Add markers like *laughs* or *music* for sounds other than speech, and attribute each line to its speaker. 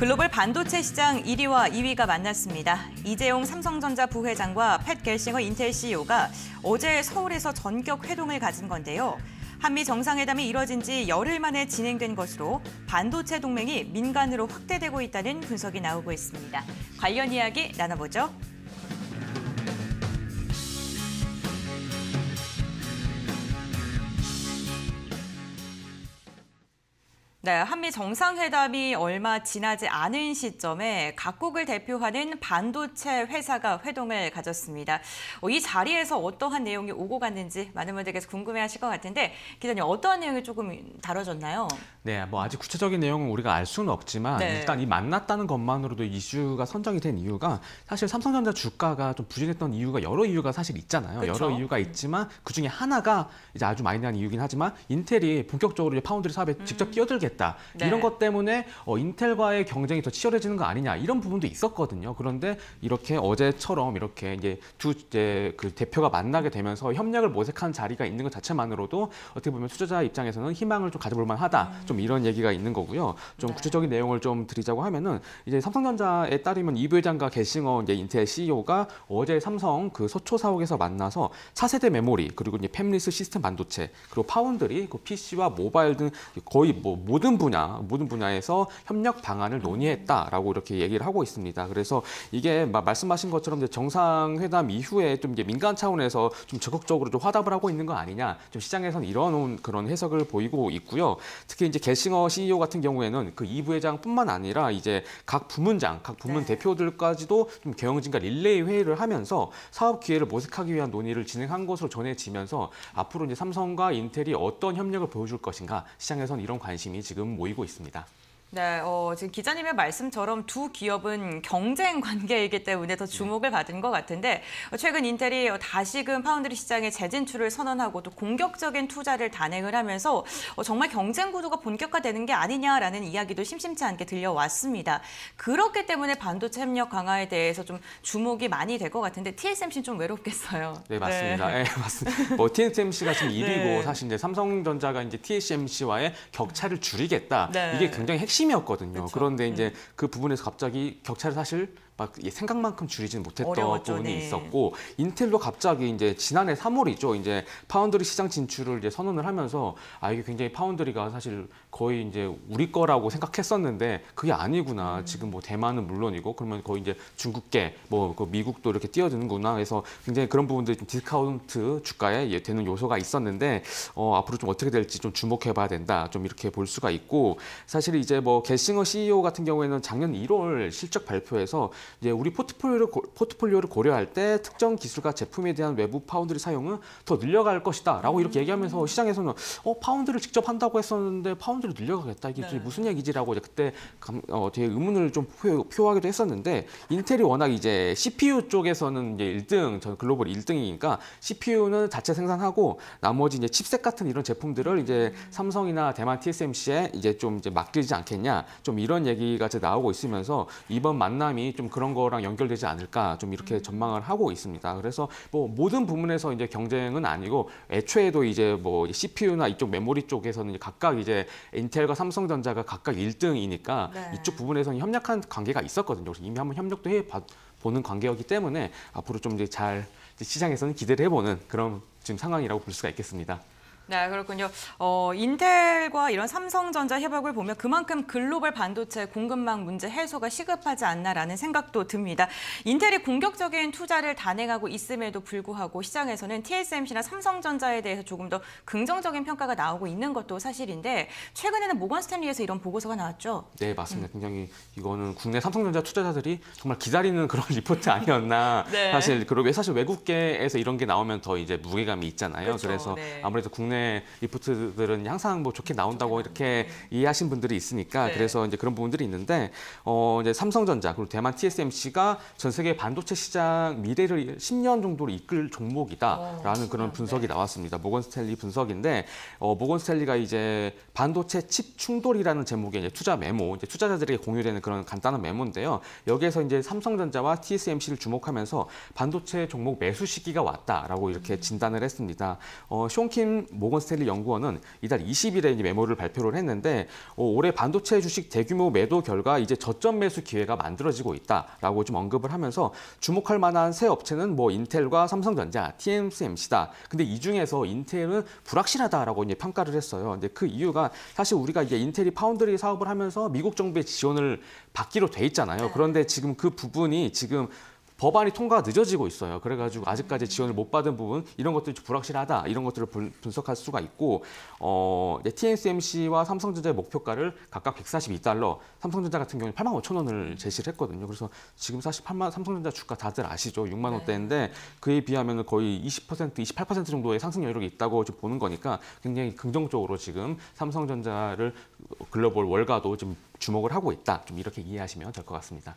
Speaker 1: 글로벌 반도체 시장 1위와 2위가 만났습니다. 이재용 삼성전자 부회장과 팻갤싱어 인텔 CEO가 어제 서울에서 전격 회동을 가진 건데요. 한미 정상회담이 이뤄진 지 열흘 만에 진행된 것으로 반도체 동맹이 민간으로 확대되고 있다는 분석이 나오고 있습니다. 관련 이야기 나눠보죠. 네, 한미 정상회담이 얼마 지나지 않은 시점에 각국을 대표하는 반도체 회사가 회동을 가졌습니다. 어, 이 자리에서 어떠한 내용이 오고 갔는지 많은 분들께서 궁금해하실 것 같은데 기자님 어떠한 내용이 조금 다뤄졌나요?
Speaker 2: 네, 뭐 아직 구체적인 내용은 우리가 알 수는 없지만 네. 일단 이 만났다는 것만으로도 이슈가 선정이 된 이유가 사실 삼성전자 주가가 좀 부진했던 이유가 여러 이유가 사실 있잖아요. 그쵸? 여러 이유가 음. 있지만 그 중에 하나가 이제 아주 많이 난 이유긴 하지만 인텔이 본격적으로 파운드리 사업에 음. 직접 끼어들겠다 있다. 네. 이런 것 때문에 어, 인텔과의 경쟁이 더 치열해지는 거 아니냐 이런 부분도 있었거든요. 그런데 이렇게 어제처럼 이렇게 이제 두 이제 그 대표가 만나게 되면서 협력을 모색한 자리가 있는 것 자체만으로도 어떻게 보면 투자자 입장에서는 희망을 좀 가져볼 만하다. 음. 좀 이런 얘기가 있는 거고요. 좀 네. 구체적인 내용을 좀 드리자고 하면은 이제 삼성전자에 따르면 이 부회장과 게싱어 이제 인텔 CEO가 어제 삼성 그 서초 사옥에서 만나서 차세대 메모리 그리고 이제 팸리스 시스템 반도체 그리고 파운드리 그 PC와 모바일 등 거의 뭐 모든 모든 분야, 모든 분야에서 협력 방안을 논의했다라고 이렇게 얘기를 하고 있습니다. 그래서 이게 말씀하신 것처럼 이제 정상회담 이후에 좀 이제 민간 차원에서 좀 적극적으로 좀 화답을 하고 있는 거 아니냐, 좀시장에서는 이런 그런 해석을 보이고 있고요. 특히 이제 게싱어 CEO 같은 경우에는 그이 부회장뿐만 아니라 이제 각 부문장, 각 부문 네. 대표들까지도 좀 경영진과 릴레이 회의를 하면서 사업 기회를 모색하기 위한 논의를 진행한 것으로 전해지면서 앞으로 이제 삼성과 인텔이 어떤 협력을 보여줄 것인가 시장에서는 이런 관심이 지금 모이고 있습니다.
Speaker 1: 네, 어, 지금 기자님의 말씀처럼 두 기업은 경쟁 *laughs* 관계이기 때문에 더 네. 주목을 받은 것 같은데 어, 최근 인텔이 어, 다시금 파운드리 시장에 재진출을 선언하고 또 공격적인 투자를 단행을 하면서 어, 정말 경쟁 구도가 본격화되는 게 아니냐라는 이야기도 심심치 않게 들려왔습니다. 그렇기 때문에 반도체 협력 강화에 대해서 좀 주목이 많이 될 것 같은데 TSMC는 좀 외롭겠어요. 네, 맞습니다.
Speaker 2: 네. 네 맞습니다. 뭐 TSMC가 지금 1위고 *laughs* 네. 사실 이제 삼성전자가 이제 TSMC와의 격차를 줄이겠다. 네. 이게 굉장히 핵심 핵심이었거든요. 그렇 그런데 음. 이제 음. 그 부분에서 갑자기 격차를 사실 막 생각만큼 줄이지는 못했던 어려웠죠, 부분이 네. 있었고 인텔도 갑자기 이제 지난해 3월이죠. 이제 파운드리 시장 진출을 이제 선언을 하면서 아 이게 굉장히 파운드리가 사실 거의 이제 우리 거라고 생각했었는데 그게 아니구나. 음. 지금 뭐 대만은 물론이고 그러면 거의 이제 중국계 뭐 그 미국도 이렇게 뛰어드는구나. 그래서 굉장히 그런 부분들이 좀 디스카운트 주가에 되는 요소가 있었는데 어 앞으로 좀 어떻게 될지 좀 주목해 봐야 된다. 좀 이렇게 볼 수가 있고 사실 이제 뭐 게싱어 CEO 같은 경우에는 작년 1월 실적 발표에서 이제 우리 포트폴리오를, 고, 포트폴리오를 고려할 때 특정 기술과 제품에 대한 외부 파운드리 사용은 더 늘려갈 것이다 라고 이렇게 음. 얘기하면서 시장에서는 어 파운드를 직접 한다고 했었는데 파운드를 늘려가겠다 이게 네. 무슨 얘기지라고 그때 감, 어, 되게 의문을 좀 표, 표하기도 했었는데 인텔이 워낙 이제 CPU 쪽에서는 이제 1등 전 글로벌 1등이니까 CPU는 자체 생산하고 나머지 이제 칩셋 같은 이런 제품들을 이제 음. 삼성이나 대만 TSMC에 이제 좀 이제 맡기지 않겠냐 좀 이런 얘기가 이제 나오고 있으면서 이번 만남이 좀 그런 그런 거랑 연결되지 않을까 좀 이렇게 음. 전망을 하고 있습니다. 그래서 뭐 모든 부분에서 이제 경쟁은 아니고 애초에도 이제 뭐 CPU나 이쪽 메모리 쪽에서는 각각 이제 인텔과 삼성전자가 각각 1등이니까 네. 이쪽 부분에서는 협력한 관계가 있었거든요. 그래서 이미 한번 협력도 해 보는 관계였기 때문에 앞으로 좀 이제 잘 시장에서는 기대를 해보는 그런 지금 상황이라고 볼 수가 있겠습니다.
Speaker 1: 네, 그렇군요. 어, 인텔과 이런 삼성전자 협약을 보면 그만큼 글로벌 반도체 공급망 문제 해소가 시급하지 않나라는 생각도 듭니다. 인텔이 공격적인 투자를 단행하고 있음에도 불구하고 시장에서는 TSMC나 삼성전자에 대해서 조금 더 긍정적인 평가가 나오고 있는 것도 사실인데 최근에는 모건스탠리에서 이런 보고서가 나왔죠?
Speaker 2: 네, 맞습니다. 음. 굉장히 이거는 국내 삼성전자 투자자들이 정말 기다리는 그런 *laughs* 리포트 아니었나. 네. 사실 그리고 사실 외국계에서 이런 게 나오면 더 이제 무게감이 있잖아요. 그렇죠, 그래서 네. 아무래도 국내 때문에 네, 리포트들은 항상 뭐 좋게 나온다고 이렇게 네. 이해하신 분들이 있으니까 네. 그래서 이제 그런 부분들이 있는데 어 이제 삼성전자 그리고 대만 TSMC가 전 세계 반도체 시장 미래를 10년 정도로 이끌 종목이다라는 오, 어, 그런 분석이 네. 나왔습니다. 모건스탠리 분석인데 어 모건스탠리가 이제 반도체 칩 충돌이라는 제목의 이제 투자 메모, 이제 투자자들에게 공유되는 그런 간단한 메모인데요. 여기에서 이제 삼성전자와 TSMC를 주목하면서 반도체 종목 매수 시기가 왔다라고 이렇게 음. 진단을 했습니다. 어, 쇼킴 모건스탠리 연구원은 이달 20일에 이제 메모를 발표를 했는데 어, 올해 반도체 주식 대규모 매도 결과 이제 저점 매수 기회가 만들어지고 있다라고 좀 언급을 하면서 주목할 만한 새 업체는 뭐 인텔과 삼성전자, TSMC다. 근데 이 중에서 인텔은 불확실하다라고 이제 평가를 했어요. 근데 그 이유가 사실 우리가 이제 인텔이 파운드리 사업을 하면서 미국 정부의 지원을 받기로 돼 있잖아요. 네. 그런데 지금 그 부분이 지금 법안이 통과가 늦어지고 있어요. 그래가지고 아직까지 지원을 못 받은 부분 이런 것들이 좀 불확실하다 이런 것들을 분석할 수가 있고 어, 이제 TSMC와 삼성전자의 목표가를 각각 142달러, 삼성전자 같은 경우는 8만 5천 원을 제시를 했거든요. 그래서 지금 사실 8만 삼성전자 주가 다들 아시죠? 6만 원대인데 네. 그에 비하면 거의 20% 28% 정도의 상승 여력이 있다고 지 보는 거니까 굉장히 긍정적으로 지금 삼성전자를 글로벌 월가도 좀 주목을 하고 있다. 좀 이렇게 이해하시면 될 것 같습니다.